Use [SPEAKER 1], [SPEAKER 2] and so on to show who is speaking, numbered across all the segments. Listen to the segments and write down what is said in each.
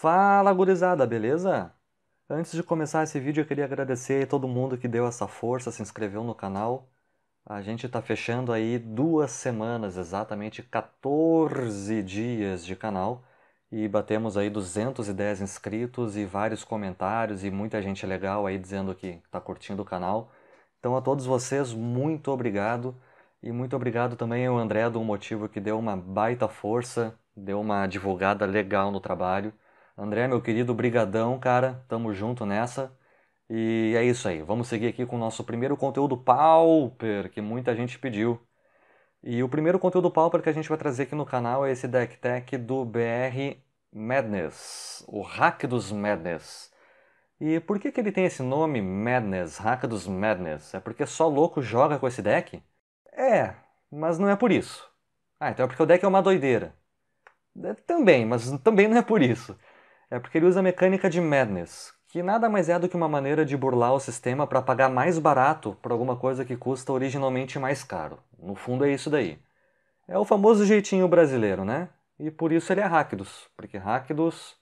[SPEAKER 1] Fala gurizada, beleza? Antes de começar esse vídeo, eu queria agradecer a todo mundo que deu essa força, se inscreveu no canal. A gente está fechando aí duas semanas, exatamente 14 dias de canal. E batemos aí 210 inscritos e vários comentários e muita gente legal aí dizendo que está curtindo o canal. Então a todos vocês, muito obrigado. E muito obrigado também ao André do Motivo que deu uma baita força, deu uma divulgada legal no trabalho. André, meu querido, brigadão, cara. Tamo junto nessa. E é isso aí. Vamos seguir aqui com o nosso primeiro conteúdo Pauper, que muita gente pediu. E o primeiro conteúdo Pauper que a gente vai trazer aqui no canal é esse deck tech do BR Madness, o Hack dos Madness. E por que, que ele tem esse nome, Madness, Hack dos Madness? É porque só louco joga com esse deck? É, mas não é por isso. Ah, então é porque o deck é uma doideira. É, também, mas também não é por isso é porque ele usa a mecânica de madness, que nada mais é do que uma maneira de burlar o sistema para pagar mais barato por alguma coisa que custa originalmente mais caro. No fundo é isso daí. É o famoso jeitinho brasileiro, né? E por isso ele é Rakdos, porque Rakdos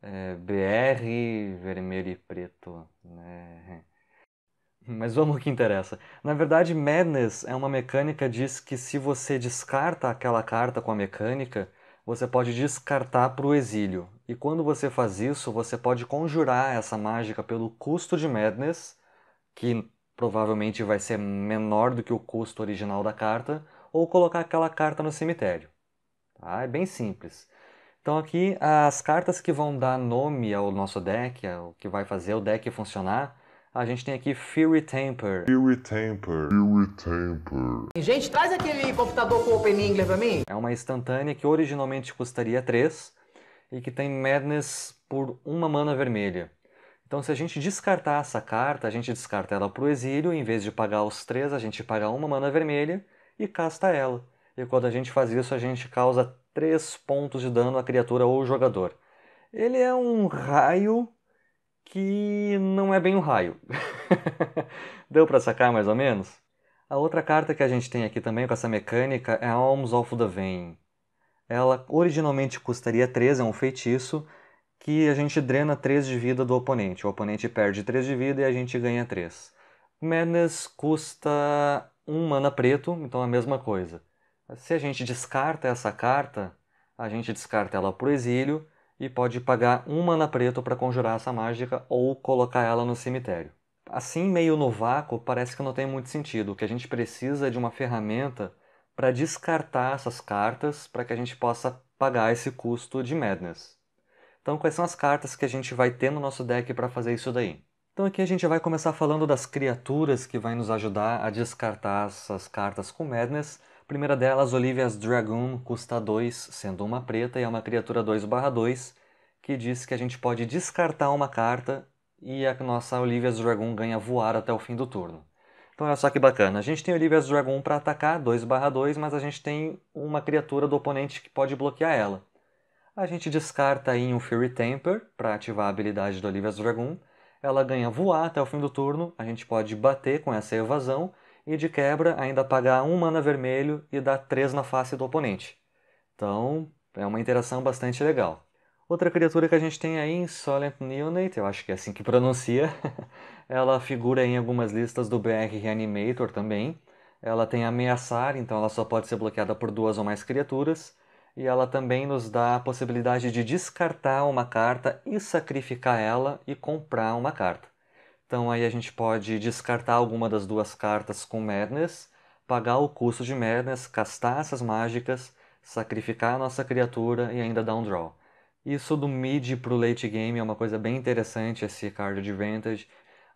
[SPEAKER 1] é BR, vermelho e preto, né? Mas vamos ao que interessa. Na verdade, Madness é uma mecânica diz que se você descarta aquela carta com a mecânica, você pode descartar para o exílio. E quando você faz isso, você pode conjurar essa mágica pelo custo de Madness, que provavelmente vai ser menor do que o custo original da carta, ou colocar aquela carta no cemitério. Tá? É bem simples. Então aqui as cartas que vão dar nome ao nosso deck, o que vai fazer o deck funcionar, a gente tem aqui Fury Temper. Fury Temper. Fury Temper. Gente, traz aquele computador com Open English pra mim. É uma instantânea que originalmente custaria 3 e que tem Madness por uma mana vermelha. Então se a gente descartar essa carta, a gente descarta ela pro exílio, em vez de pagar os 3, a gente paga uma mana vermelha e casta ela. E quando a gente faz isso, a gente causa 3 pontos de dano à criatura ou jogador. Ele é um raio que não é bem um raio. Deu para sacar mais ou menos? A outra carta que a gente tem aqui também com essa mecânica é a Alms of the Vein. Ela originalmente custaria 3, é um feitiço, que a gente drena 3 de vida do oponente. O oponente perde 3 de vida e a gente ganha 3. Madness custa 1 mana preto, então é a mesma coisa. Se a gente descarta essa carta, a gente descarta ela pro exílio e pode pagar um mana preto para conjurar essa mágica ou colocar ela no cemitério. Assim, meio no vácuo, parece que não tem muito sentido. O que a gente precisa é de uma ferramenta para descartar essas cartas para que a gente possa pagar esse custo de Madness. Então, quais são as cartas que a gente vai ter no nosso deck para fazer isso daí? Então aqui a gente vai começar falando das criaturas que vai nos ajudar a descartar essas cartas com Madness primeira delas, Olivia's Dragoon, custa 2, sendo uma preta, e é uma criatura 2/2, que diz que a gente pode descartar uma carta e a nossa Olivia's Dragoon ganha voar até o fim do turno. Então olha só que bacana, a gente tem Olivia's Dragoon para atacar, 2/2, mas a gente tem uma criatura do oponente que pode bloquear ela. A gente descarta aí um Fury Temper para ativar a habilidade do Olivia's Dragoon, ela ganha voar até o fim do turno, a gente pode bater com essa evasão, e de quebra ainda pagar um mana vermelho e dar três na face do oponente. Então é uma interação bastante legal. Outra criatura que a gente tem aí, Insolent Neonate, eu acho que é assim que pronuncia, ela figura em algumas listas do BR Reanimator também. Ela tem ameaçar, então ela só pode ser bloqueada por duas ou mais criaturas. E ela também nos dá a possibilidade de descartar uma carta e sacrificar ela e comprar uma carta. Então aí a gente pode descartar alguma das duas cartas com Madness, pagar o custo de Madness, castar essas mágicas, sacrificar a nossa criatura e ainda dar um draw. Isso do mid pro late game é uma coisa bem interessante, esse card de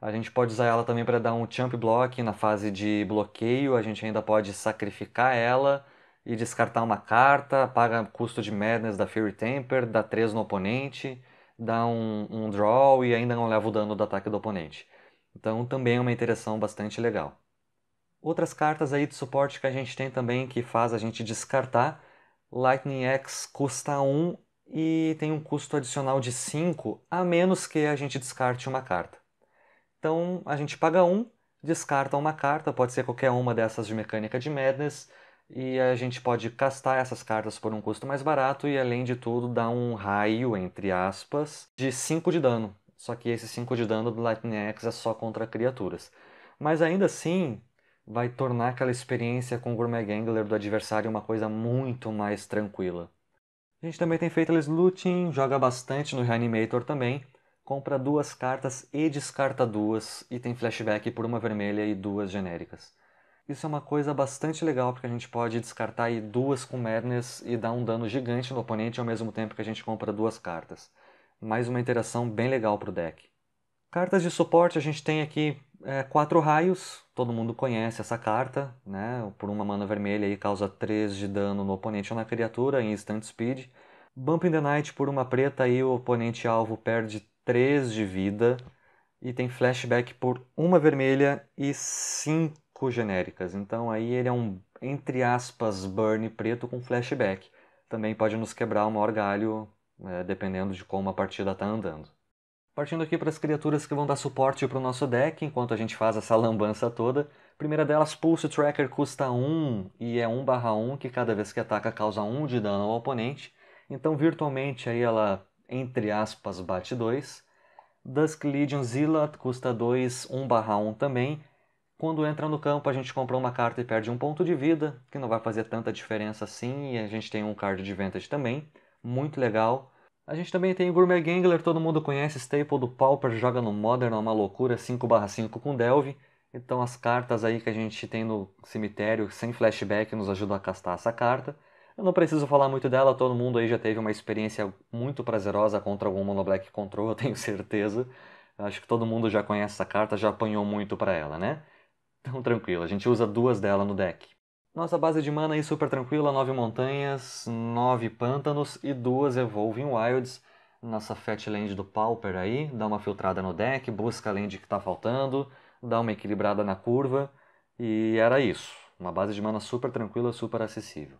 [SPEAKER 1] A gente pode usar ela também para dar um champ block na fase de bloqueio, a gente ainda pode sacrificar ela e descartar uma carta, paga custo de Madness da Fury Temper, dá 3 no oponente dá um, um draw e ainda não leva o dano do ataque do oponente. Então também é uma interação bastante legal. Outras cartas aí de suporte que a gente tem também que faz a gente descartar. Lightning X custa 1 e tem um custo adicional de 5, a menos que a gente descarte uma carta. Então a gente paga 1, descarta uma carta, pode ser qualquer uma dessas de mecânica de Madness, e a gente pode castar essas cartas por um custo mais barato e além de tudo dá um raio, entre aspas, de 5 de dano. Só que esse 5 de dano do Lightning X é só contra criaturas. Mas ainda assim, vai tornar aquela experiência com o Gourmet Gangler do adversário uma coisa muito mais tranquila. A gente também tem Faithless Looting, joga bastante no Reanimator também. Compra duas cartas e descarta duas, e tem flashback por uma vermelha e duas genéricas. Isso é uma coisa bastante legal, porque a gente pode descartar aí duas com Madness e dar um dano gigante no oponente ao mesmo tempo que a gente compra duas cartas. Mais uma interação bem legal para o deck. Cartas de suporte, a gente tem aqui é, quatro raios, todo mundo conhece essa carta, né? Por uma mana vermelha aí causa 3 de dano no oponente ou na criatura em instant speed. Bump in the Night por uma preta aí o oponente alvo perde 3 de vida. E tem flashback por uma vermelha e 5 genéricas. Então aí ele é um, entre aspas, burn preto com flashback. Também pode nos quebrar um maior galho, é, dependendo de como a partida está andando. Partindo aqui para as criaturas que vão dar suporte para o nosso deck, enquanto a gente faz essa lambança toda. primeira delas, Pulse Tracker, custa 1 e é 1 barra 1, que cada vez que ataca causa 1 de dano ao oponente. Então, virtualmente, aí ela, entre aspas, bate 2. Dusk Legion Zilla custa 2, 1 barra 1 também, quando entra no campo, a gente compra uma carta e perde um ponto de vida, que não vai fazer tanta diferença assim, e a gente tem um card de vintage também, muito legal. A gente também tem o Gourmet Gangler, todo mundo conhece, staple do Pauper, joga no Modern, é uma loucura, 5/5 com Delve. Então as cartas aí que a gente tem no cemitério, sem flashback, nos ajudam a castar essa carta. Eu não preciso falar muito dela, todo mundo aí já teve uma experiência muito prazerosa contra algum Mono Black Control, eu tenho certeza. Acho que todo mundo já conhece essa carta, já apanhou muito para ela, né? tão tranquilo, a gente usa duas dela no deck. Nossa base de mana aí super tranquila, nove montanhas, nove pântanos e duas Evolving Wilds. Nossa land do Pauper aí, dá uma filtrada no deck, busca a land que tá faltando, dá uma equilibrada na curva e era isso. Uma base de mana super tranquila, super acessível.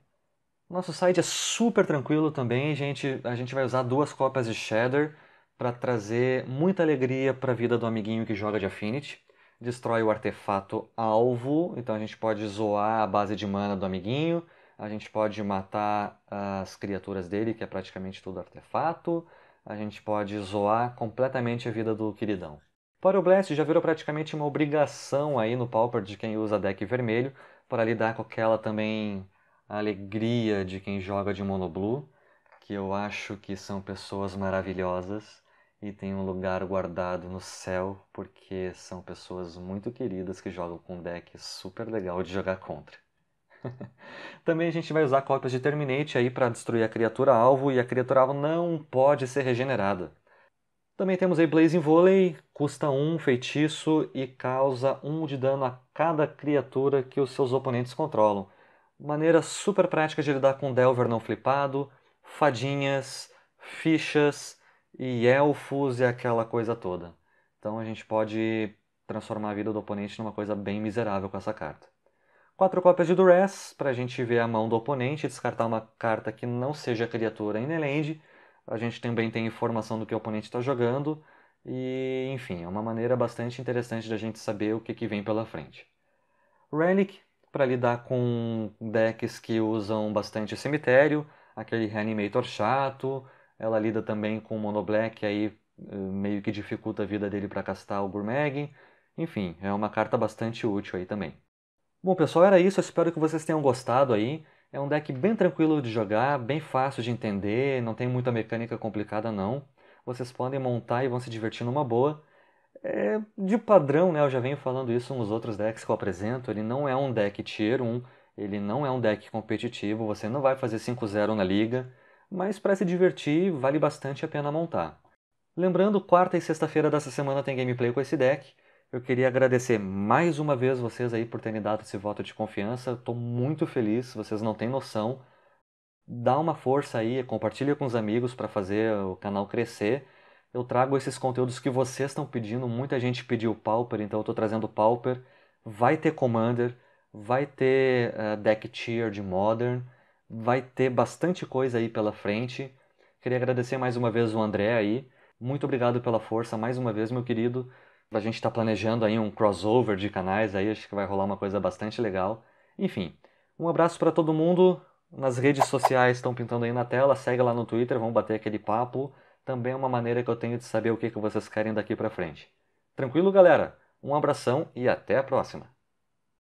[SPEAKER 1] Nosso site é super tranquilo também, gente. A gente vai usar duas cópias de Shader para trazer muita alegria para a vida do amiguinho que joga de Affinity destrói o artefato alvo, então a gente pode zoar a base de mana do amiguinho, a gente pode matar as criaturas dele, que é praticamente tudo artefato, a gente pode zoar completamente a vida do queridão. Para Blast já virou praticamente uma obrigação aí no Pauper de quem usa deck vermelho, para lidar com aquela também alegria de quem joga de mono blue, que eu acho que são pessoas maravilhosas e tem um lugar guardado no céu porque são pessoas muito queridas que jogam com um deck super legal de jogar contra. Também a gente vai usar cópias de Terminate aí para destruir a criatura alvo e a criatura alvo não pode ser regenerada. Também temos aí Blazing Volley, custa 1 um feitiço e causa 1 um de dano a cada criatura que os seus oponentes controlam. Maneira super prática de lidar com Delver não flipado, fadinhas, fichas, e elfos é e aquela coisa toda. Então a gente pode transformar a vida do oponente numa coisa bem miserável com essa carta. Quatro cópias de Duress, para a gente ver a mão do oponente, descartar uma carta que não seja criatura em Neland. A gente também tem informação do que o oponente está jogando. E, enfim, é uma maneira bastante interessante da gente saber o que, que vem pela frente. Relic, para lidar com decks que usam bastante cemitério, aquele reanimator chato, ela lida também com o Monoblack, aí eh, meio que dificulta a vida dele para castar o Gurmagin. Enfim, é uma carta bastante útil aí também. Bom pessoal, era isso, eu espero que vocês tenham gostado aí. É um deck bem tranquilo de jogar, bem fácil de entender, não tem muita mecânica complicada não. Vocês podem montar e vão se divertir numa boa. É de padrão, né? Eu já venho falando isso nos outros decks que eu apresento. Ele não é um deck tier 1, ele não é um deck competitivo, você não vai fazer 5-0 na liga mas para se divertir vale bastante a pena montar. Lembrando, quarta e sexta-feira dessa semana tem gameplay com esse deck. Eu queria agradecer mais uma vez vocês aí por terem dado esse voto de confiança. Estou muito feliz, vocês não têm noção. Dá uma força aí, compartilha com os amigos para fazer o canal crescer. Eu trago esses conteúdos que vocês estão pedindo. Muita gente pediu Pauper, então eu estou trazendo Pauper. Vai ter Commander, vai ter uh, Deck Tier de Modern vai ter bastante coisa aí pela frente. Queria agradecer mais uma vez o André aí. Muito obrigado pela força mais uma vez, meu querido. A gente está planejando aí um crossover de canais aí, acho que vai rolar uma coisa bastante legal. Enfim, um abraço para todo mundo. Nas redes sociais estão pintando aí na tela, segue lá no Twitter, vamos bater aquele papo. Também é uma maneira que eu tenho de saber o que, que vocês querem daqui para frente. Tranquilo, galera? Um abração e até a próxima!